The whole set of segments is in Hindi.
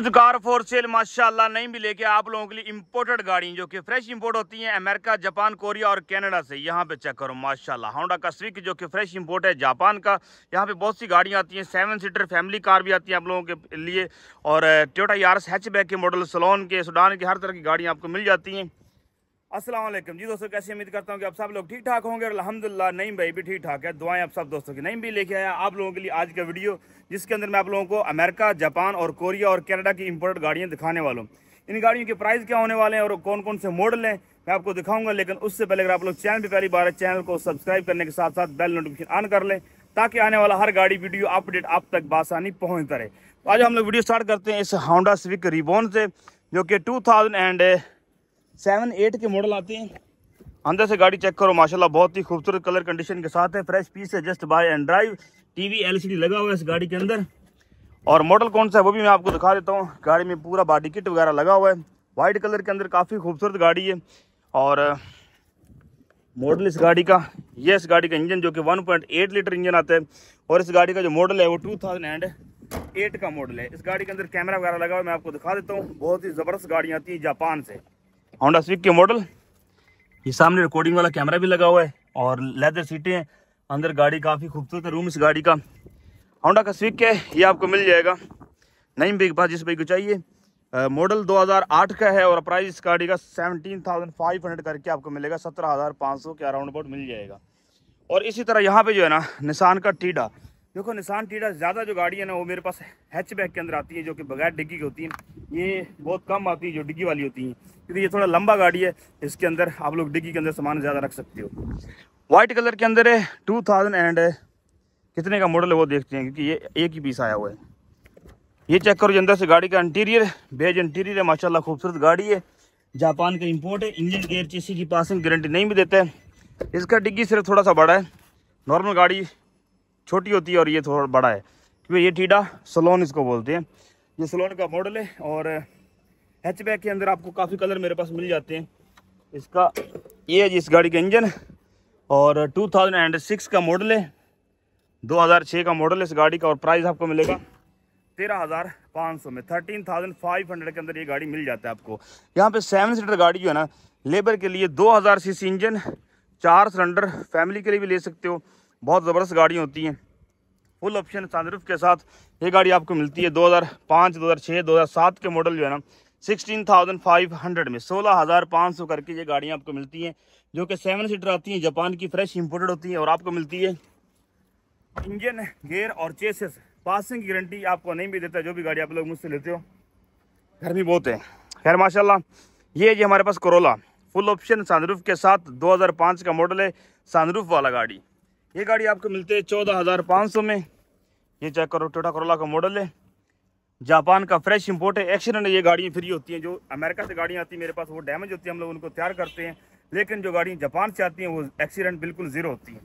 कुछ कार फॉर सेल माशाल्लाह नहीं मिले कि आप लोगों के लिए इम्पोर्टेड गाड़ी जो कि फ्रेश इम्पोर्ट होती हैं अमेरिका जापान कोरिया और कनाडा से यहाँ पे चेक करो माशाल्लाह होंडा का स्विक जो कि फ्रेश इम्पोर्ट है जापान का यहाँ पे बहुत सी गाड़ियाँ आती हैं सेवन सीटर फैमिली कार भी आती हैं आप लोगों के लिए और टोटा यारस हैचबैक के मॉडल सलोन के सुडान के हर तरह की गाड़ियाँ आपको मिल जाती हैं असलम जी दोस्तों कैसे उम्मीद करता हूँ कि आप सब लोग ठीक ठाक होंगे और अलहमदिल्ला नईम भाई भी ठीक ठाक है दुआएं आप सब दोस्तों की नईम भी लेके आया आप लोगों के लिए आज का वीडियो जिसके अंदर मैं आप लोगों को अमेरिका जापान और कोरिया और कनाडा की इम्पोर्टेड गाड़ियाँ दिखाने वाला हूँ इन गाड़ियों के प्राइस क्या होने वाले हैं और कौन कौन से मॉडल हैं मैं आपको दिखाऊंगा लेकिन उससे पहले अगर आप लोग चैनल पर पहली बार चैनल को सब्सक्राइब करने के साथ साथ बेल नोटिफिकेशन ऑन कर लें ताकि आने वाला हर गाड़ी वीडियो अपडेट आप तक बासानी पहुँचता रहे तो आज हम लोग वीडियो स्टार्ट करते हैं इस हाउंडा सिविक रिबोन से जो कि two thousand and seven eight के मॉडल आते हैं अंदर से गाड़ी चेक करो माशाल्लाह बहुत ही खूबसूरत कलर कंडीशन के साथ है फ्रेश पीस है just buy and drive TV LCD लगा हुआ है इस गाड़ी के अंदर और मॉडल कौन सा है वो भी मैं आपको दिखा देता हूँ गाड़ी में पूरा बॉडी किट वगैरह लगा हुआ है वाइट कलर के अंदर काफ़ी खूबसूरत गाड़ी है और मॉडल इस गाड़ी का ये इस गाड़ी का इंजन जो कि 1.8 लीटर इंजन आता है और इस गाड़ी का जो मॉडल है वो 2008 का मॉडल है इस गाड़ी के अंदर कैमरा वगैरह लगा हुआ है मैं आपको दिखा देता हूँ बहुत ही ज़बरदस्त गाड़ियाँ आती हैं जापान से होंडा स्विक के मॉडल ये सामने रिकॉर्डिंग वाला कैमरा भी लगा हुआ है और लेदर सीटें हैं अंदर गाड़ी काफ़ी खूबसूरत है रूम इस गाड़ी का होंडा का स्विक है ये आपको मिल जाएगा नई भाई के पास जिस बाइक को चाहिए मॉडल 2008 का है और प्राइस इस गाड़ी का 17,500 करके आपको मिलेगा 17,500 के अराउंड अबाउट मिल जाएगा और इसी तरह यहाँ पे जो है ना निशान का टीडा देखो निशान टीडा ज़्यादा जो गाड़ी है ना वो मेरे पास हैचबैक के अंदर आती है जो कि बगैर डिग्गी की होती है ये बहुत कम आती है जो डिग्गी वाली होती है क्योंकि ये थोड़ा लंबा गाड़ी है इसके अंदर आप लोग डिग्गी के अंदर सामान ज़्यादा रख सकते हो वाइट कलर के अंदर है टू थाउजेंड एंड कितने का मॉडल है वो देखते हैं क्योंकि ये एक ही पीस आया हुआ है ये चेक करो जो अंदर से गाड़ी का इंटीरियर बेज इंटीरियर है माशाला खूबसूरत गाड़ी है जापान का इम्पोर्ट है इंजन गेयर चीसी की पासिंग गारंटी नहीं भी देता है इसका डिग्गी सिर्फ थोड़ा सा बड़ा है नॉर्मल गाड़ी छोटी होती है और ये थोड़ा बड़ा है क्योंकि ये टीडा सलोन इसको बोलते हैं ये सलोन का मॉडल है और हैच के अंदर आपको काफ़ी कलर मेरे पास मिल जाते हैं इसका ये है जी इस गाड़ी का इंजन और 2006 का मॉडल है 2006 का मॉडल है इस गाड़ी का और प्राइस आपको मिलेगा तेरह हज़ार पाँच सौ में थर्टीन थाउजेंड फाइव हंड्रेड के अंदर ये गाड़ी मिल जाता है आपको यहाँ पे सेवन सीटर गाड़ी जो है ना लेबर के लिए दो हज़ार सीसी इंजन चार सिलेंडर फैमिली के लिए भी ले सकते हो बहुत ज़बरदस्त गाड़ियाँ होती हैं फुल ऑप्शन सनरूफ के साथ ये गाड़ी आपको मिलती है 2005, 2006, 2007 के मॉडल जो है ना 16,500 में 16,500 करके ये गाड़ियाँ आपको मिलती हैं जो कि सेवन सीटर आती हैं जापान की फ्रेश इम्पोर्टेड होती हैं और आपको मिलती है इंजन गेयर और चेसिस पासिंग की गारंटी आपको नहीं भी देता जो भी गाड़ी आप लोग मुझसे लेते हो गर्मी बहुत है खैर माशा ये जी हमारे पास करोला फुल ऑप्शन सनरूफ के साथ दो का मॉडल है सनरूफ वाला गाड़ी ये गाड़ी आपको मिलती है चौदह हज़ार पाँच सौ में ये चेक करो टोटा करोला का मॉडल है जापान का फ्रेश इंपोर्ट है एक्सीडेंट ये गाड़ियाँ फ्री होती हैं जो अमेरिका से गाड़ियाँ आती हैं मेरे पास वो डैमेज होती है हम लोग उनको तैयार करते हैं लेकिन जो गाड़ियाँ जापान से आती हैं वो एक्सीडेंट बिल्कुल ज़ीरो होती हैं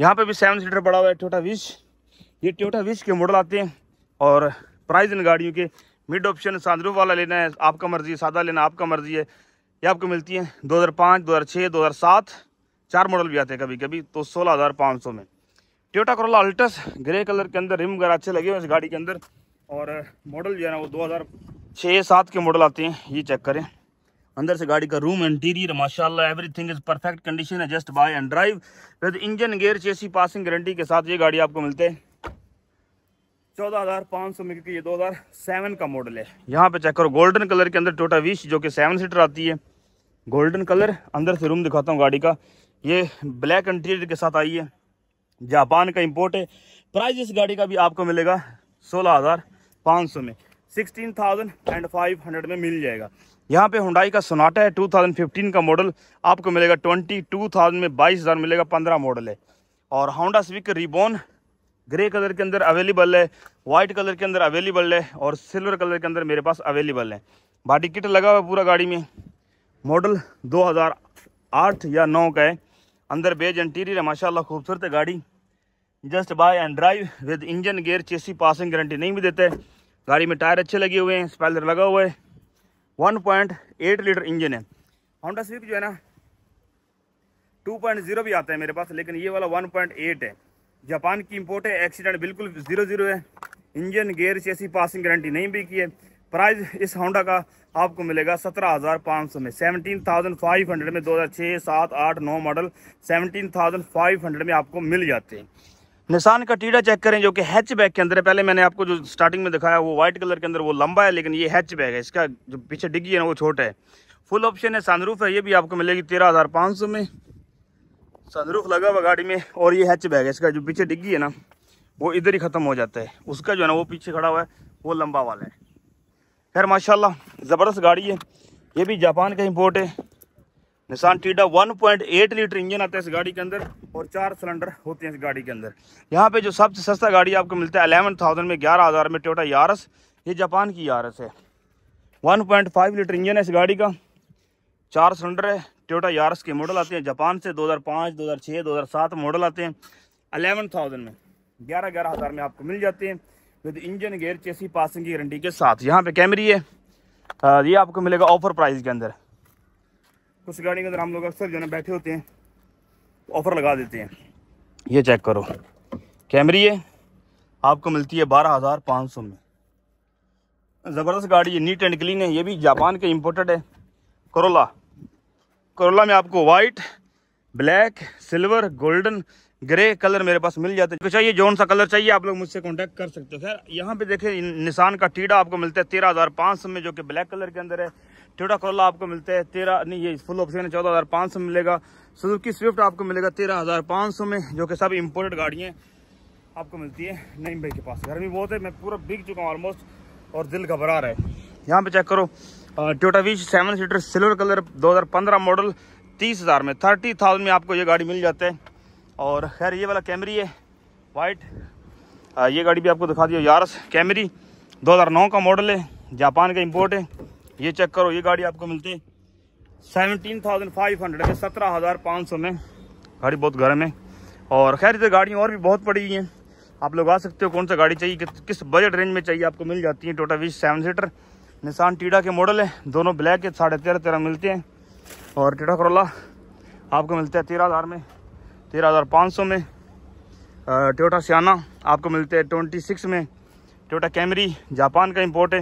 यहाँ पर भी सेवन सीटर बड़ा हुआ है टोटा विश ये टोटा विश के मॉडल आते हैं और प्राइज इन गाड़ियों के मिड ऑप्शन सादरूफ वाला लेना है आपका मर्ज़ी सादा लेना आपका मर्ज़ी है ये आपको मिलती है दो हज़ार पाँच दो हज़ार सात चार मॉडल भी आते हैं कभी कभी तो सोलह हज़ार पाँच सौ में टोटा करोला अल्टस ग्रे कलर के अंदर रिम वगैरह अच्छे लगे हुए इस गाड़ी के अंदर और मॉडल जो है ना वो दो हज़ार छः सात के मॉडल आते हैं ये चेक करें अंदर से गाड़ी का रूम इंटीरियर माशाल्लाह एवरीथिंग इज परफेक्ट कंडीशन है just buy and drive with engine gear chassis passing guarantee के साथ ये गाड़ी आपको मिलते हैं चौदह हज़ार पाँच सौ में क्योंकि ये दो हज़ार सेवन का मॉडल है यहाँ पे चेक करो गोल्डन कलर के अंदर टोटा विश जो कि सेवन सीटर आती है गोल्डन कलर अंदर से रूम दिखाता हूँ गाड़ी का ये ब्लैक इंटीरियर के साथ आई है जापान का इम्पोर्ट है प्राइस इस गाड़ी का भी आपको मिलेगा सोलह हज़ार पाँच सौ में sixteen thousand and five hundred में मिल जाएगा यहाँ पे हुडाई का सोनाटा है टू थाउजेंड फिफ्टीन का मॉडल आपको मिलेगा ट्वेंटी टू थाउजेंड में बाईस हज़ार मिलेगा पंद्रह मॉडल है और Honda Civic reborn grey colour के अंदर अवेलेबल है वाइट कलर के अंदर अवेलेबल है और सिल्वर कलर के अंदर मेरे पास अवेलेबल है बाटी किट लगा हुआ पूरा गाड़ी में मॉडल 2008 या 9 का है अंदर बेज इंटीरियर है माशाल्लाह खूबसूरत है गाड़ी just buy and drive with engine gear chassis passing guarantee नहीं भी देते गाड़ी में टायर अच्छे लगे हुए हैं स्पाइलर लगा हुआ है वन लीटर इंजन है होंडा स्विप जो है ना 2.0 भी आता है मेरे पास लेकिन ये वाला 1.8 है जापान की इम्पोर्ट है एक्सीडेंट बिल्कुल जीरो जीरो है engine gear chassis passing guarantee नहीं भी की है प्राइस इस होंडा का आपको मिलेगा सत्रह हज़ार पाँच सौ में सेवनटीन थाउजेंड फाइव हंड्रेड में दो हज़ार छः सात आठ नौ model seventeen thousand five hundred में आपको मिल जाते हैं निशान का टीडा चेक करें जो कि हैच बैग के अंदर है पहले मैंने आपको जो स्टार्टिंग में दिखाया वो व्हाइट कलर के अंदर वो लंबा है लेकिन ये हैच बैग है इसका जो पीछे डिग्गी है ना वो छोटा है फुल ऑप्शन है सनरूफ है ये भी आपको मिलेगी तेरह हज़ार पाँच सौ में सनरूफ लगा हुआ गाड़ी में और ये हैच बैग है इसका जो पीछे डिग्गी है ना वो इधर ही ख़त्म हो जाता है उसका जो है ना वो पीछे खड़ा हुआ है वो लंबा वाला है खैर माशाल्लाह ज़बरदस्त गाड़ी है ये भी जापान का इम्पोर्ट है निशान टीडा 1.8 लीटर इंजन आता है इस गाड़ी के अंदर और चार सिलेंडर होते हैं इस गाड़ी के अंदर यहाँ पे जो सबसे सस्ता गाड़ी आपको मिलता है अलेवन थाउजेंड में ग्यारह हज़ार में टोटा यारस ये जापान की यारस है 1.5 लीटर इंजन है इस गाड़ी का चार सिलेंडर है टोटा यारस के मॉडल आते हैं जापान से दो हज़ार पाँच मॉडल आते हैं अलेवन थाउजेंड में ग्यारह ग्यारह हज़ार में आपको मिल जाते हैं with engine gear chassis passing की गारंटी के साथ यहाँ पे कैमरी है ये आपको मिलेगा ऑफर प्राइस के अंदर कुछ गाड़ी के अंदर हम लोग अक्सर जो है बैठे होते हैं ऑफर लगा देते हैं ये चेक करो कैमरी है आपको मिलती है बारह हज़ार पाँच सौ में ज़बरदस्त गाड़ी है नीट एंड क्लीन है ये भी जापान के इम्पोर्टेड है करोला करोला में आपको white black silver golden grey colour मेरे पास मिल जाते हैं चाहिए जोन सा कलर चाहिए आप लोग मुझसे कांटेक्ट कर सकते हो सर यहाँ पे देखे निशान का टीडा आपको मिलता है तेरह हज़ार पाँच सौ में जो कि ब्लैक कलर के अंदर है टोटा कोला आपको मिलता है तेरह नहीं ये फुल ऑप्शन है चौदह हज़ार पाँच सौ मिलेगा सुजुकी स्विफ्ट आपको मिलेगा तेरह हज़ार पाँच सौ में जो कि सब इम्पोर्टेड गाड़ियाँ आपको मिलती है नईम भाई के पास गर्मी बहुत है मैं पूरा बिक चुका हूँ ऑलमोस्ट और दिल घबरा रहा है यहाँ पे चेक करो Toyota Wish seven seater silver colour दो मॉडल तीस हज़ार में थर्टी थाउजेंड में आपको ये गाड़ी मिल जाता है और खैर ये वाला कैमरी है वाइट ये गाड़ी भी आपको दिखा दी यारस कैमरी 2009 का मॉडल है जापान का इंपोर्ट है ये चेक करो ये गाड़ी आपको मिलती है सेवनटीन थाउजेंड फाइव हंड्रेड है सत्रह हज़ार पाँच सौ में गाड़ी बहुत गर्म है और खैर इधर गाड़ियाँ और भी बहुत पड़ी हुई हैं आप लोग आ सकते हो कौन सा गाड़ी चाहिए कि, किस बजट रेंज में चाहिए आपको मिल जाती है टोटा विश सेवन सीटर निशान टीडा के मॉडल है दोनों ब्लैक के साढ़े तेरह तेरह मिलते हैं और टीडा करोला आपको मिलता है तेरह हज़ार में तेरह हज़ार पाँच सौ में टोटा सियाना आपको मिलते हैं ट्वेंटी सिक्स में टोटा कैमरी जापान का इम्पोर्ट है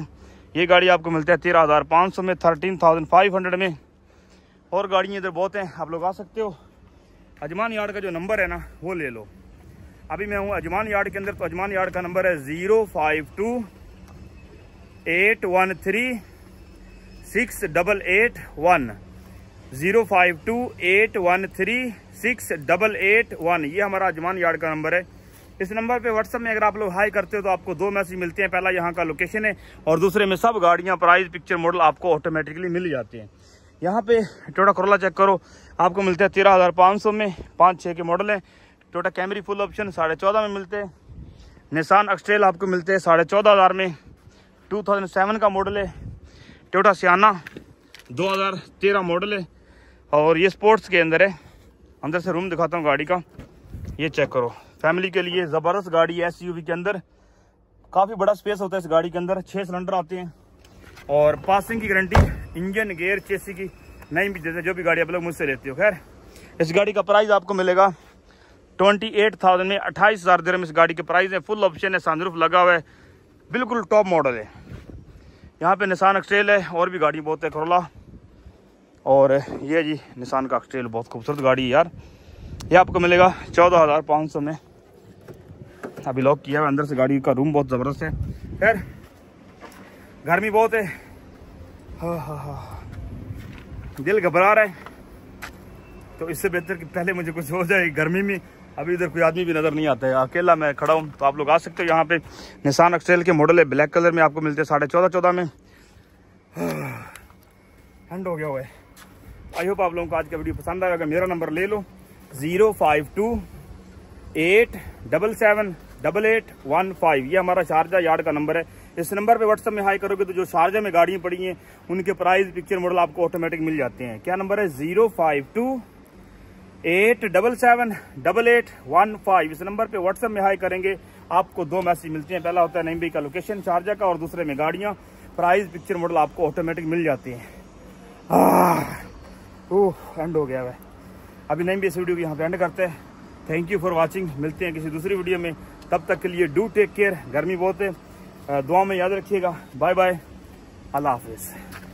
ये गाड़ी आपको मिलता है तेरह हज़ार पाँच सौ में थर्टीन थाउजेंड फाइव हंड्रेड में और गाड़ियाँ इधर बहुत हैं आप लोग आ सकते हो अजमान यार्ड का जो नंबर है ना वो ले लो अभी मैं हूँ अजमान यार्ड के अंदर तो अजमान यार्ड का नंबर है zero five two eight one three six double eight one zero five two eight one three six double eight one ये हमारा अजमान यार्ड का नंबर है इस नंबर पे व्हाट्सअप में अगर आप लोग हाई करते हो तो आपको दो मैसेज मिलते हैं पहला यहाँ का लोकेशन है और दूसरे में सब गाड़ियाँ प्राइस पिक्चर मॉडल आपको ऑटोमेटिकली मिल जाते हैं यहाँ पे टोटा करोला चेक करो आपको मिलता है तेरह हज़ार पाँच सौ में पाँच छः के मॉडल हैं टोटा कैमरी फुल ऑप्शन साढ़े चौदह में मिलते हैं निशान एक्सटेल आपको मिलते हैं साढ़े चौदह हज़ार में टू थाउजेंड सेवन का मॉडल है टोटा सियाना दो हज़ार तेरह मॉडल है और ये स्पोर्ट्स के अंदर है अंदर से रूम दिखाता हूँ गाड़ी का ये चेक करो फैमिली के लिए ज़बरदस्त गाड़ी है एस के अंदर काफ़ी बड़ा स्पेस होता है इस गाड़ी के अंदर छः सिलेंडर आते हैं और पासिंग की गारंटी इंजन गेयर चेसी की नहीं भी देते जो भी गाड़ी आप लोग मुझसे लेते हो खैर इस गाड़ी का प्राइस आपको मिलेगा ट्वेंटी एट थाउजेंड में अट्ठाईस हज़ार देर में इस गाड़ी के प्राइस है फुल ऑप्शन है सनरूफ लगा हुआ है बिल्कुल टॉप मॉडल है यहाँ पे निशान एक्सटेल है और भी गाड़ी बहुत है करोला और ये जी निशान का एक्सट्रेल बहुत खूबसूरत गाड़ी है यार ये आपको मिलेगा चौदह हज़ार पाँच सौ में अभी लॉक किया है अंदर से गाड़ी का रूम बहुत ज़बरदस्त है यार गर्मी बहुत है हा हा हा दिल घबरा रहा है तो इससे बेहतर कि पहले मुझे कुछ हो जाए गर्मी में अभी इधर कोई आदमी भी नज़र नहीं आता है अकेला मैं खड़ा हूँ तो आप लोग आ सकते हो यहाँ पे निशान एक्सट्रेल के मॉडल है ब्लैक कलर में आपको मिलते हैं साढ़े चौदह चौदह में ठंड हो गया हुआ है आई होप आप लोगों को आज का वीडियो पसंद आएगा मेरा नंबर ले लो zero five two eight double seven double eight one five ये हमारा शारजा यार्ड का नंबर है इस नंबर पे व्हाट्सअप में हाई करोगे तो जो शारजा में गाड़ियाँ पड़ी हैं उनके प्राइस पिक्चर मॉडल आपको ऑटोमेटिक मिल जाते हैं क्या नंबर है zero five two eight double seven double eight one five इस नंबर पे व्हाट्सअप में हाई करेंगे आपको दो मैसेज मिलते हैं पहला होता है नई का लोकेशन शारजा का और दूसरे में गाड़ियाँ प्राइज पिक्चर मॉडल आपको ऑटोमेटिक मिल जाते हैं ओह एंड हो गया वह अभी नहीं भी इस वीडियो को यहाँ पे एंड करते हैं थैंक यू फॉर वाचिंग मिलते हैं किसी दूसरी वीडियो में तब तक के लिए डू टेक केयर गर्मी बहुत है दुआ में याद रखिएगा बाय बाय अल्लाह हाफिज़